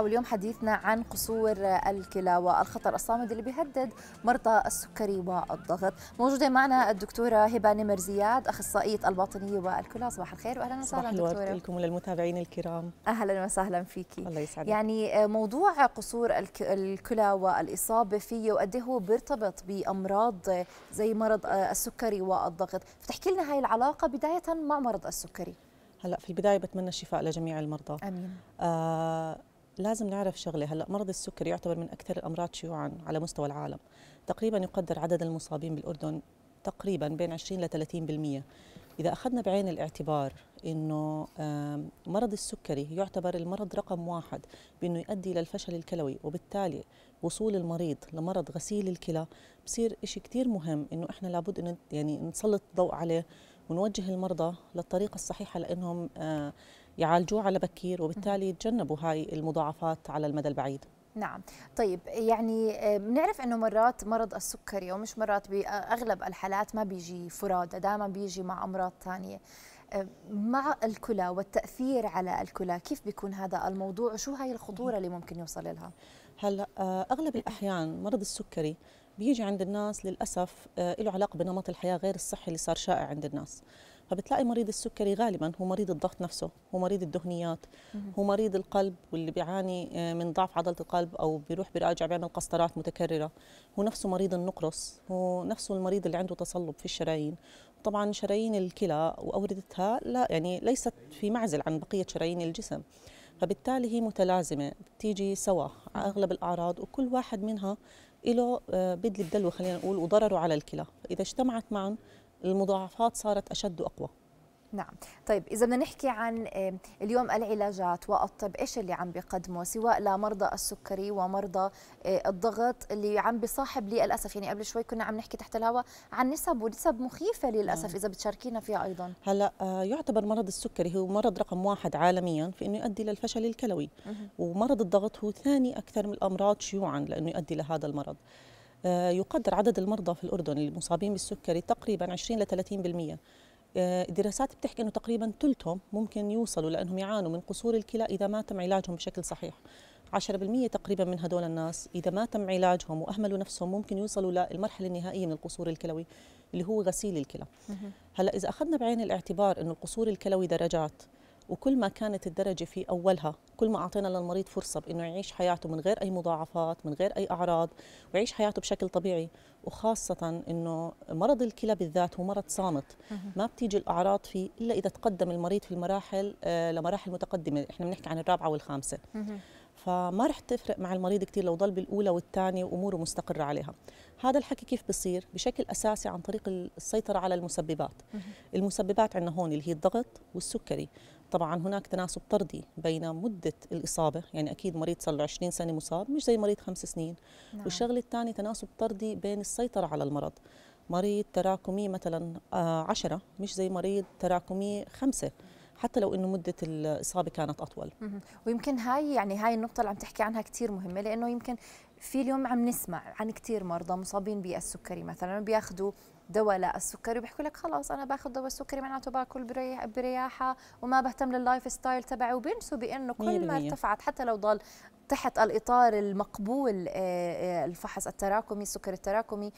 واليوم حديثنا عن قصور الكلى والخطر الصامد اللي بيهدد مرضى السكري والضغط موجودة معنا الدكتورة هبة نمر زياد أخصائية الباطنية والكلى صباح الخير وأهلا وسهلا دكتورة لكم وللمتابعين الكرام أهلا وسهلا فيكي الله يسعدك يعني آه، موضوع قصور الكلى والإصابة فيه وقد هو بيرتبط بأمراض زي مرض آه، السكري والضغط فتحكي لنا هاي العلاقة بداية مع مرض السكري هلا في البدايه بتمنى الشفاء لجميع المرضى امين آه لازم نعرف شغله هلا مرض السكري يعتبر من اكثر الامراض شيوعا على مستوى العالم تقريبا يقدر عدد المصابين بالاردن تقريبا بين 20 ل 30% اذا اخذنا بعين الاعتبار انه مرض السكري يعتبر المرض رقم واحد بانه يؤدي للفشل الكلوي وبالتالي وصول المريض لمرض غسيل الكلى بصير شيء كثير مهم انه احنا لابد انه يعني نسلط الضوء عليه ونوجه المرضى للطريقه الصحيحه لانهم آه يعالجوه على بكير وبالتالي يتجنبوا هاي المضاعفات على المدى البعيد نعم طيب يعني آه، بنعرف انه مرات مرض السكري ومش مرات باغلب آه، الحالات ما بيجي فرادى دائما بيجي مع امراض ثانيه آه، مع الكلى والتاثير على الكلى كيف بيكون هذا الموضوع وشو هاي الخطوره اللي ممكن يوصل لها هلا اغلب الاحيان مرض السكري بيجي عند الناس للاسف له علاقه بنمط الحياه غير الصحي اللي صار شائع عند الناس فبتلاقي مريض السكري غالبا هو مريض الضغط نفسه هو مريض الدهنيات هو مريض القلب واللي بيعاني آه، من ضعف عضله القلب او بيروح بيراجع بيعمل قسطرات متكرره هو نفسه مريض النقرس هو نفسه المريض اللي عنده تصلب في الشرايين طبعا شرايين الكلى واوردتها لا يعني ليست في معزل عن بقيه شرايين الجسم فبالتالي هي متلازمه بتيجي سوا اغلب الاعراض وكل واحد منها له آه، بدل بدلو خلينا نقول وضرره على الكلى اذا اجتمعت معهم المضاعفات صارت اشد واقوى نعم طيب إذا بدنا نحكي عن اليوم العلاجات والطب إيش اللي عم بيقدمه سواء لمرضى السكري ومرضى آه، الضغط اللي عم بيصاحب للأسف يعني قبل شوي كنا عم نحكي تحت الهواء عن نسب ونسب مخيفة للأسف نعم. إذا بتشاركينا فيها أيضا هلأ آه، يعتبر مرض السكري هو مرض رقم واحد عالميا في أنه يؤدي للفشل الكلوي ومرض الضغط هو ثاني أكثر من الأمراض شيوعا لأنه يؤدي لهذا المرض آه، يقدر عدد المرضى في الأردن المصابين بالسكري تقريبا 20 ل 30% الدراسات بتحكي انه تقريبا ثلثهم ممكن يوصلوا لانهم يعانوا من قصور الكلى اذا ما تم علاجهم بشكل صحيح 10% تقريبا من هدول الناس اذا ما تم علاجهم واهملوا نفسهم ممكن يوصلوا للمرحله النهائيه من القصور الكلوي اللي هو غسيل الكلى هلا اذا اخذنا بعين الاعتبار انه القصور الكلوي درجات وكل ما كانت الدرجة في أولها كل ما أعطينا للمريض فرصة بأنه يعيش حياته من غير أي مضاعفات من غير أي أعراض ويعيش حياته بشكل طبيعي وخاصة أنه مرض الكلى بالذات هو مرض صامت ما بتيجي الأعراض فيه إلا إذا تقدم المريض في المراحل آه، لمراحل متقدمة إحنا بنحكي عن الرابعة والخامسة فما رح تفرق مع المريض كثير لو ضل بالاولى والثانيه واموره مستقره عليها هذا الحكي كيف بصير بشكل اساسي عن طريق السيطره على المسببات المسببات عندنا هون اللي هي الضغط والسكري طبعا هناك تناسب طردي بين مدة الإصابة يعني أكيد مريض صار له 20 سنة مصاب مش زي مريض خمس سنين نعم. والشغلة الثانية تناسب طردي بين السيطرة على المرض مريض تراكمي مثلا آه، عشرة مش زي مريض تراكمي خمسة حتى لو انه مده الاصابه كانت اطول ويمكن هاي يعني هاي النقطه اللي عم تحكي عنها كثير مهمه لانه يمكن في اليوم عم نسمع عن كثير مرضى مصابين بالسكري مثلا بياخذوا دواء للسكري وبيحكوا لك خلاص انا باخذ دواء السكري معناته باكل برياحه وما بهتم لللايف ستايل تبعي وبينسوا بانه كل ما ارتفعت حتى لو ضل تحت الاطار المقبول آه، آه، الفحص التراكمي السكر التراكمي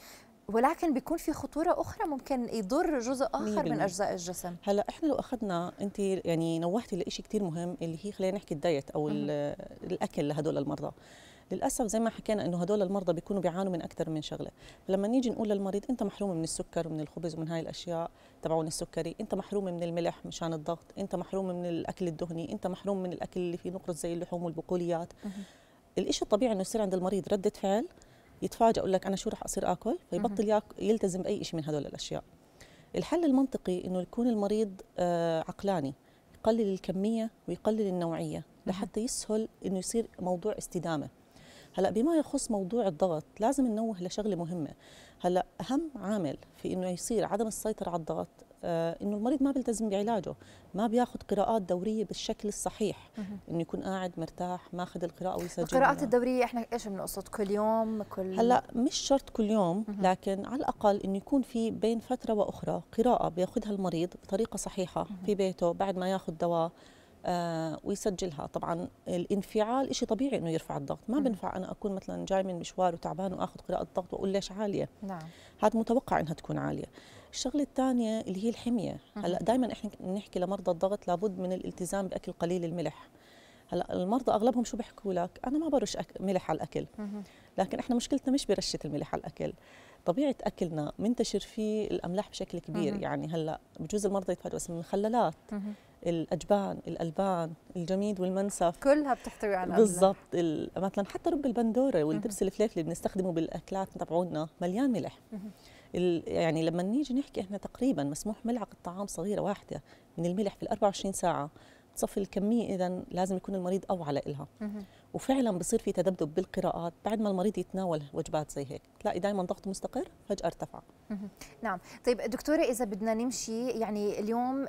ولكن بيكون في خطوره اخرى ممكن يضر جزء اخر من اجزاء الجسم هلا احنا لو اخذنا انت يعني نوهتي لشيء كثير مهم اللي هي خلينا نحكي الدايت او الاكل لهدول المرضى للاسف زي ما حكينا انه هدول المرضى بيكونوا بيعانوا من اكثر من شغله فلما نيجي نقول للمريض انت محروم من السكر ومن الخبز ومن هاي الاشياء تبعون السكري انت محروم من الملح مشان الضغط انت محروم من الاكل الدهني انت محروم من الاكل اللي فيه نقرس زي اللحوم والبقوليات الإشي الطبيعي انه يصير عند المريض رده فعل يتفاجئ يقول لك انا شو راح اصير اكل فيبطل يلتزم باي شيء من هدول الاشياء الحل المنطقي انه يكون المريض آه، عقلاني يقلل الكميه ويقلل النوعيه لحتى يسهل انه يصير موضوع استدامه هلا بما يخص موضوع الضغط لازم ننوه لشغله مهمه هلا اهم عامل في انه يصير عدم السيطره على الضغط آه انه المريض ما بيلتزم بعلاجه ما بياخذ قراءات دوريه بالشكل الصحيح انه يكون قاعد مرتاح ماخذ القراءه ويسجل القراءات الدوريه احنا ايش بنقصد كل يوم كل هلا مش شرط كل يوم لكن على الاقل انه يكون في بين فتره واخرى قراءه بياخذها المريض بطريقه صحيحه في بيته بعد ما ياخذ دواء آه، ويسجلها طبعا الانفعال شيء طبيعي انه يرفع الضغط ما بنفع انا اكون مثلا جاي من مشوار وتعبان واخذ قراءه ضغط واقول ليش عاليه نعم هذا متوقع انها تكون عاليه الشغله الثانيه اللي هي الحميه هلا دائما احنا بنحكي لمرضى الضغط لابد من الالتزام باكل قليل الملح هلا المرضى اغلبهم شو بيحكوا لك انا ما برش ملح على الاكل لكن احنا مشكلتنا مش برشه الملح على الاكل طبيعه اكلنا منتشر فيه الاملاح بشكل كبير يعني هلا بجوز المرضى يتفادوا بس المخللات الاجبان الالبان الجميد والمنسف كلها بتحتوي على بالضبط مثلا حتى رب البندوره والدبس الفليفلي اللي بنستخدمه بالاكلات تبعونا مليان ملح يعني لما نيجي نحكي احنا تقريبا مسموح ملعقه طعام صغيره واحده من الملح في ال 24 ساعه صف الكميه اذا لازم يكون المريض اوعى لها وفعلا بصير في تذبذب بالقراءات بعد ما المريض يتناول وجبات زي هيك تلاقي دائما ضغط مستقر فجاه ارتفع نعم طيب دكتوره اذا بدنا نمشي يعني اليوم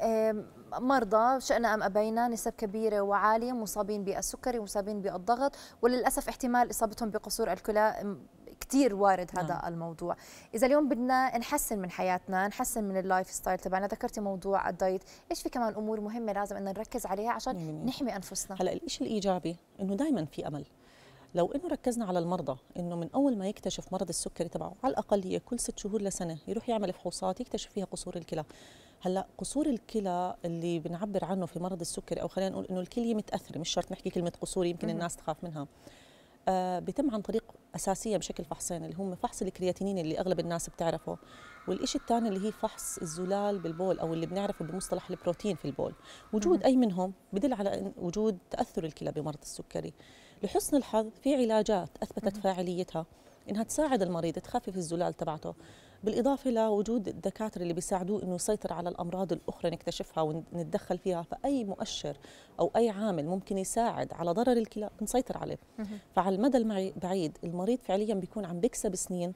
مرضى شأن ام ابينا نسب كبيره وعاليه مصابين بالسكري مصابين بالضغط وللاسف احتمال اصابتهم بقصور الكلى كثير وارد هذا نعم. الموضوع اذا اليوم بدنا نحسن من حياتنا نحسن من اللايف ستايل تبعنا ذكرتي موضوع الدايت ايش في كمان امور مهمه لازم ان نركز عليها عشان مم. نحمي انفسنا هلا الشيء الايجابي انه دائما في امل لو انه ركزنا على المرضى انه من اول ما يكتشف مرض السكري تبعه على الاقل هي كل ست شهور لسنه يروح يعمل فحوصات يكتشف فيها قصور الكلى هلا قصور الكلى اللي بنعبر عنه في مرض السكري او خلينا نقول انه الكليه متاثره مش شرط نحكي كلمه قصور يمكن الناس تخاف منها آه، بيتم عن طريق اساسيه بشكل فحصين اللي هم فحص الكرياتينين اللي اغلب الناس بتعرفه والشيء الثاني اللي هي فحص الزلال بالبول او اللي بنعرفه بمصطلح البروتين في البول وجود اي منهم بدل على وجود تاثر الكلى بمرض السكري لحسن الحظ في علاجات اثبتت فاعليتها انها تساعد المريض تخفف الزلال تبعته بالاضافه لوجود الدكاتره اللي بيساعدوه انه يسيطر على الامراض الاخرى نكتشفها ونتدخل فيها فاي مؤشر او اي عامل ممكن يساعد على ضرر الكلى نسيطر عليه فعلى المدى البعيد المريض فعليا بيكون عم بيكسب سنين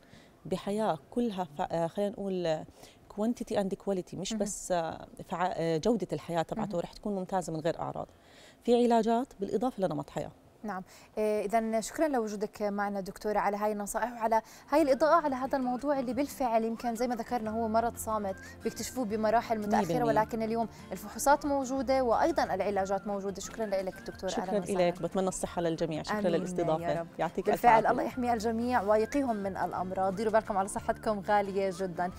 بحياه كلها آه، خلينا نقول كوانتيتي اند كواليتي مش بس آه، آه، جوده الحياه تبعته رح تكون ممتازه من غير اعراض في علاجات بالاضافه لنمط حياه نعم آه، اذا شكرا لوجودك معنا دكتوره على هاي النصائح وعلى هاي الاضاءه على هذا الموضوع اللي بالفعل يمكن زي ما ذكرنا هو مرض صامت بيكتشفوه بمراحل متاخره ولكن اليوم الفحوصات موجوده وايضا العلاجات موجوده شكرا لك دكتوره شكرا لك بتمنى الصحه للجميع شكرا للاستضافه يعطيك الف بالفعل الله يحمي الجميع ويقيهم من الامراض ديروا بالكم على صحتكم غاليه جدا